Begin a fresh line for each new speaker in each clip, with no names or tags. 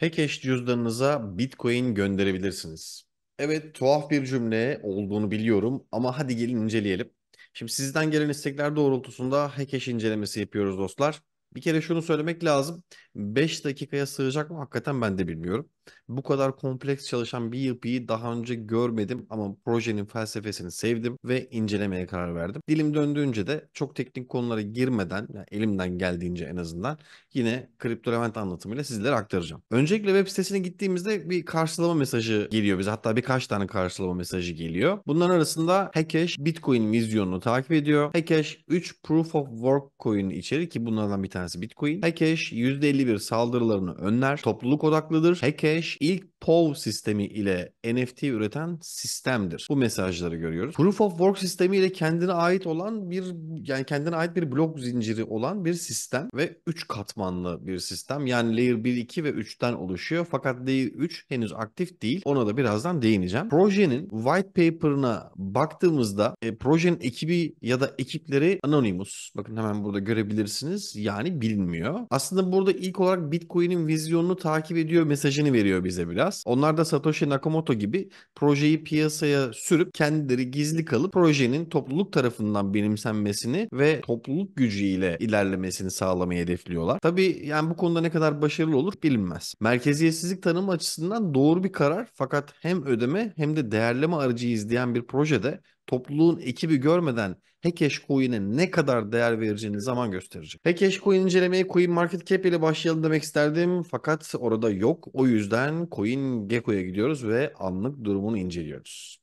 Hackeş cüzdanınıza Bitcoin gönderebilirsiniz. Evet tuhaf bir cümle olduğunu biliyorum ama hadi gelin inceleyelim. Şimdi sizden gelen istekler doğrultusunda Hackeş incelemesi yapıyoruz dostlar. Bir kere şunu söylemek lazım. 5 dakikaya sığacak mı hakikaten ben de bilmiyorum. Bu kadar kompleks çalışan bir yapıyı daha önce görmedim ama projenin felsefesini sevdim ve incelemeye karar verdim. Dilim döndüğünce de çok teknik konulara girmeden yani elimden geldiğince en azından yine kripto event anlatımıyla sizlere aktaracağım. Öncelikle web sitesine gittiğimizde bir karşılama mesajı geliyor bize. Hatta birkaç tane karşılama mesajı geliyor. Bunların arasında Hackesh Bitcoin vizyonunu takip ediyor. Hackesh 3 Proof of Work coin içeri ki bunlardan bir tane tanesi Bitcoin. Hashcash %51 saldırılarını önler. Topluluk odaklıdır. Hashcash ilk POW sistemi ile NFT üreten sistemdir. Bu mesajları görüyoruz. Proof of Work sistemi ile kendine ait olan bir yani kendine ait bir blok zinciri olan bir sistem ve 3 katmanlı bir sistem. Yani layer 1, 2 ve 3'ten oluşuyor. Fakat layer 3 henüz aktif değil. Ona da birazdan değineceğim. Projenin white paper'ına baktığımızda e, projenin ekibi ya da ekipleri anonymous. Bakın hemen burada görebilirsiniz. Yani bilinmiyor. Aslında burada ilk olarak Bitcoin'in vizyonunu takip ediyor mesajını veriyor bize biraz biraz. Onlar da Satoshi Nakamoto gibi projeyi piyasaya sürüp kendileri gizli kalıp projenin topluluk tarafından benimsenmesini ve topluluk gücüyle ilerlemesini sağlamayı hedefliyorlar. Tabii yani bu konuda ne kadar başarılı olur bilinmez. Merkeziyetsizlik tanımı açısından doğru bir karar fakat hem ödeme hem de değerleme aracı izleyen bir projede topluluğun ekibi görmeden Hekkeş Coin'e ne kadar değer vereceğini zaman gösterecek. Hekkeş Coin incelemeyi Coin Market Cap ile başlayalım demek isterdim fakat orada yok. O yüzden Coin Gecko'ya gidiyoruz ve anlık durumunu inceliyoruz.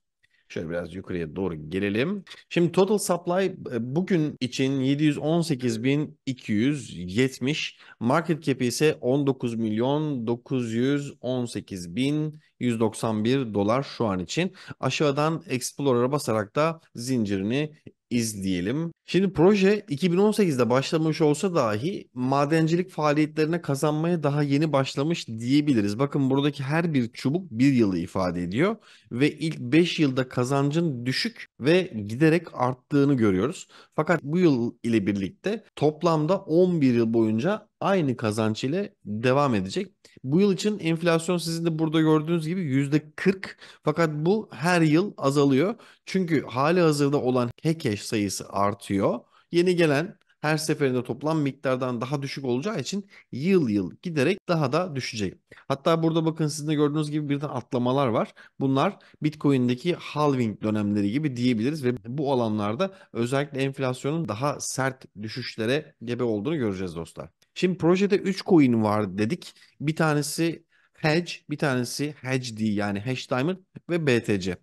Şöyle biraz yukarıya doğru gelelim. Şimdi total supply e, bugün için 718.270. Market cap'i ise 19 milyon 918 bin 191 dolar şu an için. Aşağıdan Explorer'a basarak da zincirini izleyelim. Şimdi proje 2018'de başlamış olsa dahi madencilik faaliyetlerine kazanmaya daha yeni başlamış diyebiliriz. Bakın buradaki her bir çubuk bir yılı ifade ediyor ve ilk 5 yılda kazancın düşük ve giderek arttığını görüyoruz. Fakat bu yıl ile birlikte toplamda 11 yıl boyunca aynı kazanç ile devam edecek. Bu yıl için enflasyon sizin de burada gördüğünüz gibi yüzde 40 fakat bu her yıl azalıyor. Çünkü hali hazırda olan hekeş sayısı artıyor. Yeni gelen her seferinde toplam miktardan daha düşük olacağı için yıl yıl giderek daha da düşecek. Hatta burada bakın sizin de gördüğünüz gibi birden atlamalar var. Bunlar Bitcoin'deki halving dönemleri gibi diyebiliriz ve bu alanlarda özellikle enflasyonun daha sert düşüşlere gebe olduğunu göreceğiz dostlar. Şimdi projede 3 coin var dedik. Bir tanesi Hedge, bir tanesi HedgeD yani hedge Diamond ve BTC.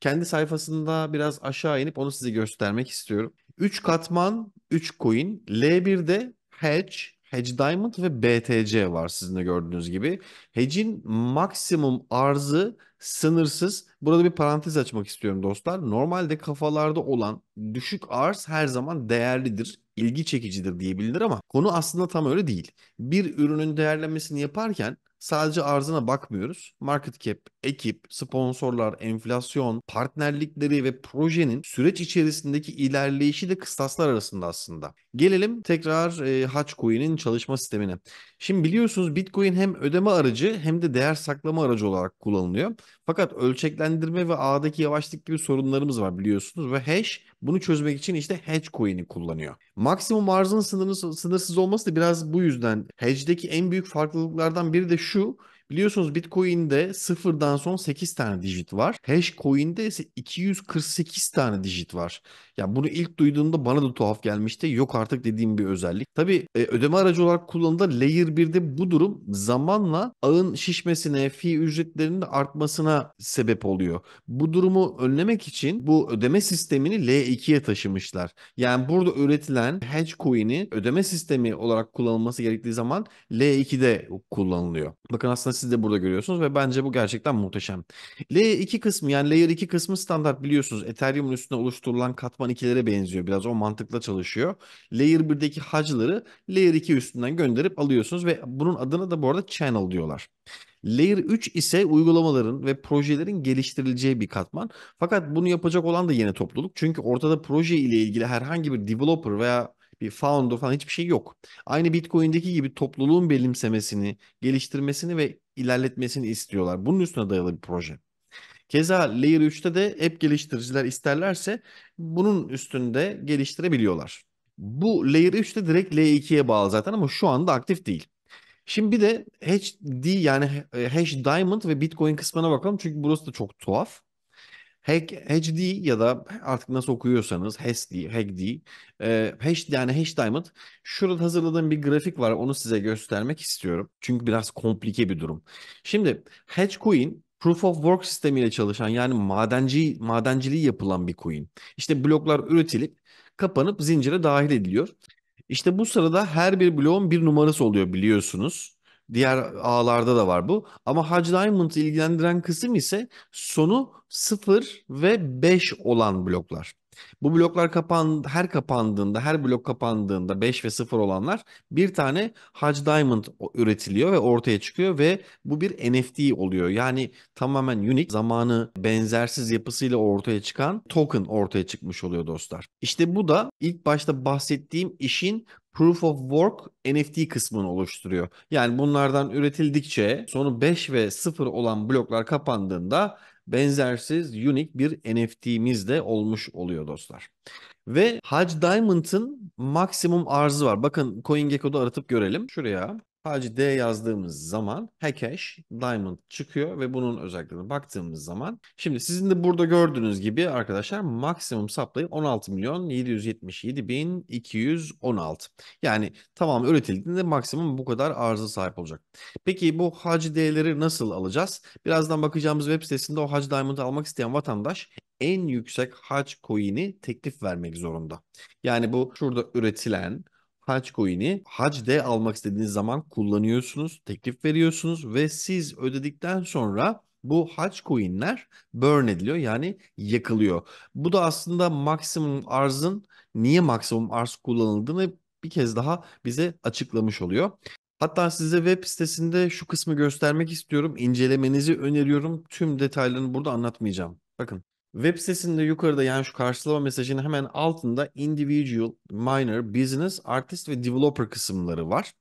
Kendi sayfasında biraz aşağı inip onu size göstermek istiyorum. 3 katman, 3 coin. L1'de Hedge, Hedge Diamond ve BTC var sizin de gördüğünüz gibi. Hedge'in maksimum arzı sınırsız Burada bir parantez açmak istiyorum dostlar. Normalde kafalarda olan düşük arz her zaman değerlidir, ilgi çekicidir diyebilir ama konu aslında tam öyle değil. Bir ürünün değerlemesini yaparken sadece arzına bakmıyoruz. Market cap, ekip, sponsorlar, enflasyon, partnerlikleri ve projenin süreç içerisindeki ilerleyişi de kıstaslar arasında aslında. Gelelim tekrar e, Hatchcoin'in çalışma sistemine. Şimdi biliyorsunuz Bitcoin hem ödeme aracı hem de değer saklama aracı olarak kullanılıyor. Fakat ölçeklen değerlendirme ve ağdaki yavaşlık gibi sorunlarımız var biliyorsunuz ve hash bunu çözmek için işte hedge coin'i kullanıyor. Maksimum arzın sınırsız, sınırsız olması da biraz bu yüzden hedge'deki en büyük farklılıklardan biri de şu Biliyorsunuz Bitcoin'de sıfırdan son 8 tane dijit var. Hashcoin'de ise 248 tane dijit var. Ya yani bunu ilk duyduğumda bana da tuhaf gelmişti. Yok artık dediğim bir özellik. Tabii e, ödeme aracı olarak kullanılan Layer 1'de bu durum zamanla ağın şişmesine, fi ücretlerinin artmasına sebep oluyor. Bu durumu önlemek için bu ödeme sistemini L2'ye taşımışlar. Yani burada üretilen Hashcoin'i ödeme sistemi olarak kullanılması gerektiği zaman L2'de kullanılıyor. Bakın aslında siz de burada görüyorsunuz ve bence bu gerçekten muhteşem. Layer 2 kısmı yani Layer 2 kısmı standart biliyorsunuz Ethereum'un üstüne oluşturulan katman 2'lere benziyor. Biraz o mantıkla çalışıyor. Layer 1'deki hacları Layer 2 üstünden gönderip alıyorsunuz ve bunun adına da bu arada channel diyorlar. Layer 3 ise uygulamaların ve projelerin geliştirileceği bir katman. Fakat bunu yapacak olan da yine topluluk. Çünkü ortada proje ile ilgili herhangi bir developer veya bir founder falan hiçbir şey yok. Aynı Bitcoin'deki gibi topluluğun benimsemesini, geliştirmesini ve ilerletmesini istiyorlar. Bunun üstüne dayalı bir proje. Keza Layer 3'te de app geliştiriciler isterlerse bunun üstünde geliştirebiliyorlar. Bu Layer 3'te direkt L2'ye bağlı zaten ama şu anda aktif değil. Şimdi bir de HD yani Hash Diamond ve Bitcoin kısmına bakalım çünkü burası da çok tuhaf. Hack, HD ya da artık nasıl okuyorsanız HD, HD, e, Hash yani Hash Diamond. Şurada hazırladığım bir grafik var. Onu size göstermek istiyorum. Çünkü biraz komplike bir durum. Şimdi Coin Proof of Work sistemiyle çalışan yani madenci madenciliği yapılan bir coin. İşte bloklar üretilip kapanıp zincire dahil ediliyor. İşte bu sırada her bir bloğun bir numarası oluyor biliyorsunuz. Diğer ağlarda da var bu. Ama Hac Diamond'ı ilgilendiren kısım ise sonu 0 ve 5 olan bloklar. Bu bloklar kapan her kapandığında, her blok kapandığında 5 ve 0 olanlar bir tane Hac Diamond üretiliyor ve ortaya çıkıyor ve bu bir NFT oluyor. Yani tamamen unique, zamanı benzersiz yapısıyla ortaya çıkan token ortaya çıkmış oluyor dostlar. İşte bu da ilk başta bahsettiğim işin Proof of Work NFT kısmını oluşturuyor. Yani bunlardan üretildikçe sonu 5 ve 0 olan bloklar kapandığında benzersiz unique bir NFT'miz de olmuş oluyor dostlar. Ve Hodge Diamond'ın maksimum arzı var. Bakın CoinGecko'da aratıp görelim. Şuraya Sadece D yazdığımız zaman Hackash Diamond çıkıyor ve bunun özelliklerine baktığımız zaman şimdi sizin de burada gördüğünüz gibi arkadaşlar maksimum supply 16 milyon 777 bin 216. Yani tamam üretildiğinde maksimum bu kadar arıza sahip olacak. Peki bu Hacı D'leri nasıl alacağız? Birazdan bakacağımız web sitesinde o Hacı Diamond almak isteyen vatandaş en yüksek hac coin'i teklif vermek zorunda. Yani bu şurada üretilen Hac coin'i hacde almak istediğiniz zaman kullanıyorsunuz, teklif veriyorsunuz ve siz ödedikten sonra bu hac coin'ler burn ediliyor yani yakılıyor. Bu da aslında maksimum arzın niye maksimum arz kullanıldığını bir kez daha bize açıklamış oluyor. Hatta size web sitesinde şu kısmı göstermek istiyorum. İncelemenizi öneriyorum. Tüm detaylarını burada anlatmayacağım. Bakın Web sitesinde yukarıda yani şu karşılama mesajının hemen altında individual, minor, business, artist ve developer kısımları var.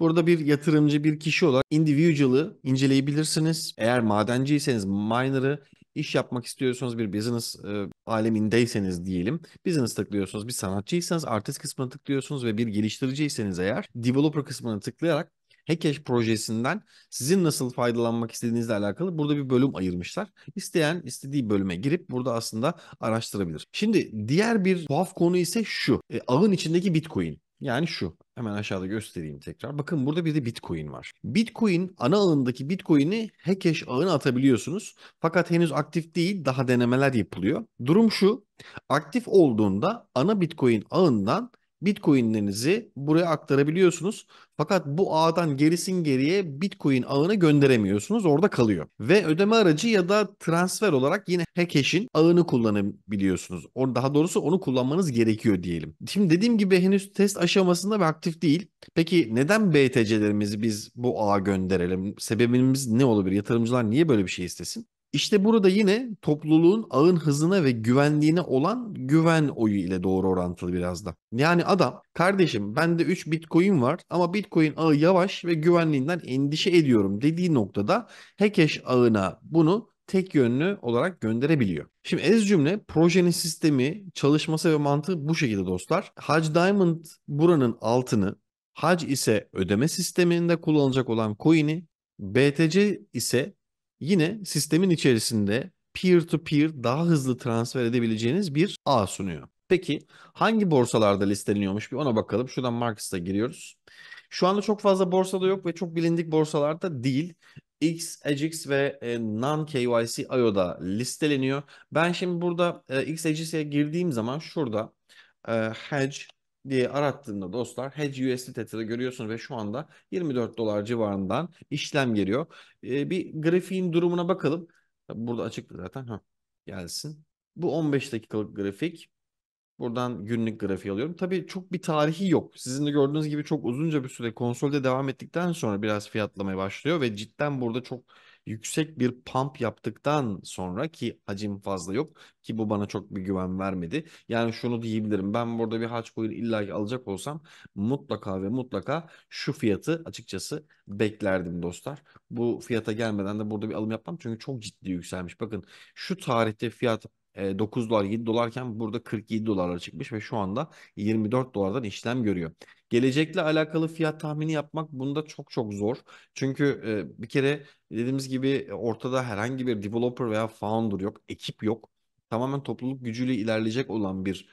Burada bir yatırımcı bir kişi olarak individual'ı inceleyebilirsiniz. Eğer madenciyseniz minor'ı, iş yapmak istiyorsanız bir business e, alemindeyseniz diyelim. Business tıklıyorsunuz. Bir sanatçıysanız artist kısmına tıklıyorsunuz ve bir geliştiriciyseniz eğer developer kısmına tıklayarak Hackeş projesinden sizin nasıl faydalanmak istediğinizle alakalı burada bir bölüm ayırmışlar. İsteyen istediği bölüme girip burada aslında araştırabilir. Şimdi diğer bir tuhaf konu ise şu. E, ağın içindeki Bitcoin. Yani şu. Hemen aşağıda göstereyim tekrar. Bakın burada bir de Bitcoin var. Bitcoin ana ağındaki Bitcoin'i Hackeş ağına atabiliyorsunuz. Fakat henüz aktif değil. Daha denemeler yapılıyor. Durum şu. Aktif olduğunda ana Bitcoin ağından Bitcoin'lerinizi buraya aktarabiliyorsunuz. Fakat bu ağdan gerisin geriye Bitcoin ağına gönderemiyorsunuz. Orada kalıyor. Ve ödeme aracı ya da transfer olarak yine Hashcash'in ağını kullanabiliyorsunuz. daha doğrusu onu kullanmanız gerekiyor diyelim. Şimdi dediğim gibi henüz test aşamasında ve aktif değil. Peki neden BTC'lerimizi biz bu ağa gönderelim? Sebebimiz ne olabilir? Yatırımcılar niye böyle bir şey istesin? İşte burada yine topluluğun ağın hızına ve güvenliğine olan güven oyu ile doğru orantılı biraz da. Yani adam kardeşim bende 3 bitcoin var ama bitcoin ağı yavaş ve güvenliğinden endişe ediyorum dediği noktada Hackesh ağına bunu tek yönlü olarak gönderebiliyor. Şimdi ez cümle projenin sistemi, çalışması ve mantığı bu şekilde dostlar. Haj Diamond buranın altını, Haj ise ödeme sisteminde kullanılacak olan coin'i, BTC ise yine sistemin içerisinde peer-to-peer -peer daha hızlı transfer edebileceğiniz bir ağ sunuyor. Peki hangi borsalarda listeleniyormuş bir ona bakalım. Şuradan Markets'a giriyoruz. Şu anda çok fazla borsada yok ve çok bilindik borsalarda değil. X, AGX ve e, non-KYC IO'da listeleniyor. Ben şimdi burada e, X, AGX'e girdiğim zaman şurada e, hedge diye arattığında dostlar Hedge USD Tether'ı görüyorsunuz ve şu anda 24 dolar civarından işlem geliyor. E, bir grafiğin durumuna bakalım. Burada açıktı zaten. Ha, gelsin. Bu 15 dakikalık grafik. Buradan günlük grafiği alıyorum. Tabii çok bir tarihi yok. Sizin de gördüğünüz gibi çok uzunca bir süre konsolde devam ettikten sonra biraz fiyatlamaya başlıyor ve cidden burada çok yüksek bir pump yaptıktan sonra ki hacim fazla yok ki bu bana çok bir güven vermedi. Yani şunu diyebilirim ben burada bir haç koyun illa ki alacak olsam mutlaka ve mutlaka şu fiyatı açıkçası beklerdim dostlar. Bu fiyata gelmeden de burada bir alım yapmam çünkü çok ciddi yükselmiş. Bakın şu tarihte fiyat 9 ee, dolar 7 dolarken burada 47 dolara çıkmış ve şu anda 24 dolardan işlem görüyor. Gelecekle alakalı fiyat tahmini yapmak bunda çok çok zor. Çünkü e, bir kere dediğimiz gibi ortada herhangi bir developer veya founder yok, ekip yok. Tamamen topluluk gücüyle ilerleyecek olan bir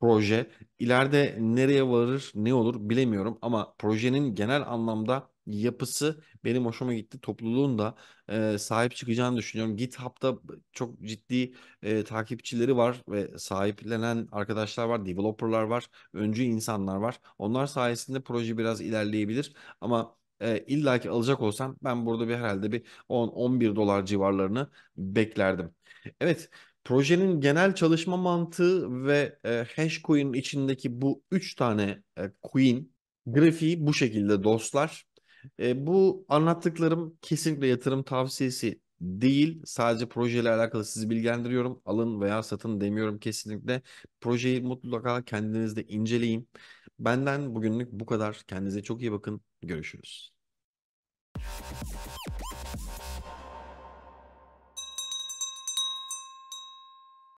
proje. İleride nereye varır, ne olur bilemiyorum ama projenin genel anlamda yapısı benim hoşuma gitti. Topluluğun da e, sahip çıkacağını düşünüyorum. GitHub'da çok ciddi e, takipçileri var ve sahiplenen arkadaşlar var, developerlar var, öncü insanlar var. Onlar sayesinde proje biraz ilerleyebilir ama e, illa ki alacak olsam ben burada bir herhalde bir 10-11 dolar civarlarını beklerdim. Evet, projenin genel çalışma mantığı ve e, Hashcoin içindeki bu 3 tane e, coin grafiği bu şekilde dostlar. E, bu anlattıklarım kesinlikle yatırım tavsiyesi değil. Sadece projeyle alakalı sizi bilgilendiriyorum. Alın veya satın demiyorum kesinlikle. Projeyi mutlaka kendinizde inceleyin. Benden bugünlük bu kadar. Kendinize çok iyi bakın. Görüşürüz.